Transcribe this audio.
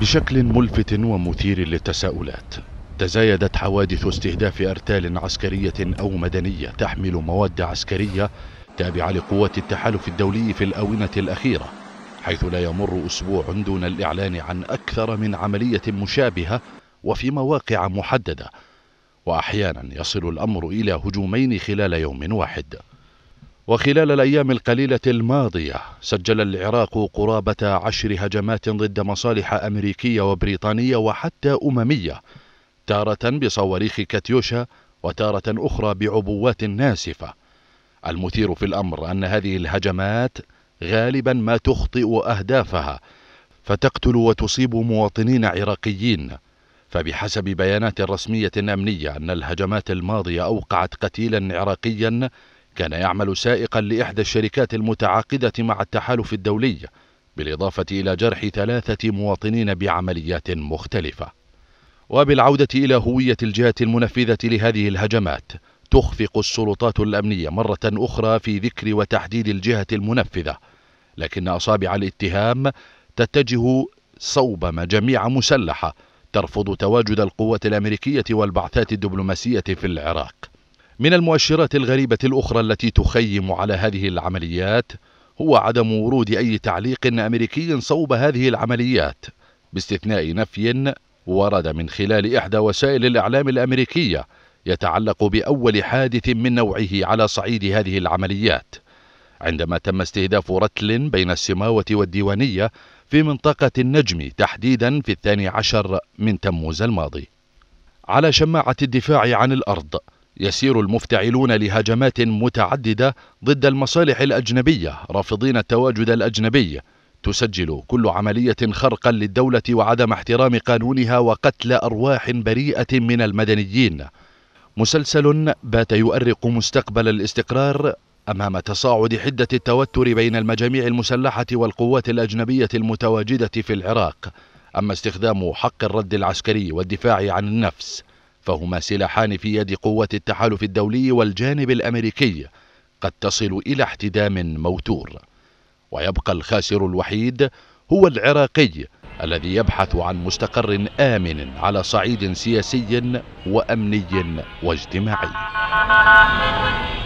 بشكل ملفت ومثير للتساؤلات تزايدت حوادث استهداف أرتال عسكرية أو مدنية تحمل مواد عسكرية تابعة لقوات التحالف الدولي في الأونة الأخيرة حيث لا يمر أسبوع دون الإعلان عن أكثر من عملية مشابهة وفي مواقع محددة وأحيانا يصل الأمر إلى هجومين خلال يوم واحد وخلال الأيام القليلة الماضية سجل العراق قرابة عشر هجمات ضد مصالح أمريكية وبريطانية وحتى أممية تارة بصواريخ كاتيوشا وتارة أخرى بعبوات ناسفة المثير في الأمر أن هذه الهجمات غالبا ما تخطئ أهدافها فتقتل وتصيب مواطنين عراقيين فبحسب بيانات رسمية أمنية أن الهجمات الماضية أوقعت قتيلا عراقيا كان يعمل سائقا لإحدى الشركات المتعاقدة مع التحالف الدولي بالإضافة إلى جرح ثلاثة مواطنين بعمليات مختلفة وبالعودة إلى هوية الجهة المنفذة لهذه الهجمات تخفق السلطات الأمنية مرة أخرى في ذكر وتحديد الجهة المنفذة لكن أصابع الاتهام تتجه صوب مجاميع مسلحة ترفض تواجد القوات الأمريكية والبعثات الدبلوماسية في العراق من المؤشرات الغريبة الأخرى التي تخيم على هذه العمليات هو عدم ورود أي تعليق أمريكي صوب هذه العمليات باستثناء نفي ورد من خلال إحدى وسائل الإعلام الأمريكية يتعلق بأول حادث من نوعه على صعيد هذه العمليات عندما تم استهداف رتل بين السماوة والديوانية في منطقة النجم تحديدا في الثاني عشر من تموز الماضي على شماعة الدفاع عن الأرض يسير المفتعلون لهجمات متعددة ضد المصالح الأجنبية رافضين التواجد الأجنبي تسجل كل عملية خرقا للدولة وعدم احترام قانونها وقتل أرواح بريئة من المدنيين مسلسل بات يؤرق مستقبل الاستقرار أمام تصاعد حدة التوتر بين المجاميع المسلحة والقوات الأجنبية المتواجدة في العراق أما استخدام حق الرد العسكري والدفاع عن النفس فهما سلاحان في يد قوة التحالف الدولي والجانب الأمريكي قد تصل إلى احتدام موتور ويبقى الخاسر الوحيد هو العراقي الذي يبحث عن مستقر آمن على صعيد سياسي وأمني واجتماعي